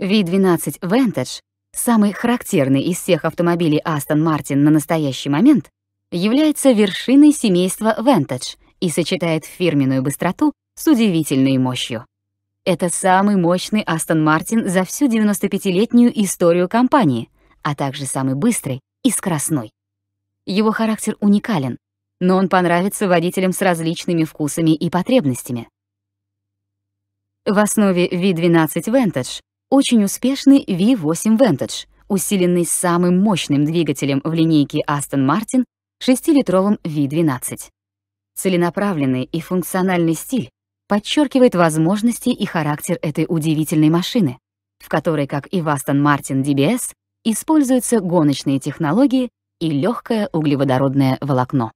V12 Vantage, самый характерный из всех автомобилей Aston Martin на настоящий момент, является вершиной семейства Vantage и сочетает фирменную быстроту с удивительной мощью. Это самый мощный Aston Martin за всю 95-летнюю историю компании, а также самый быстрый и скоростной. Его характер уникален, но он понравится водителям с различными вкусами и потребностями. В основе V12 Vantage очень успешный V8 Vantage, усиленный самым мощным двигателем в линейке Aston Martin 6-литровым V12. Целенаправленный и функциональный стиль подчеркивает возможности и характер этой удивительной машины, в которой, как и в Aston Martin DBS, используются гоночные технологии и легкое углеводородное волокно.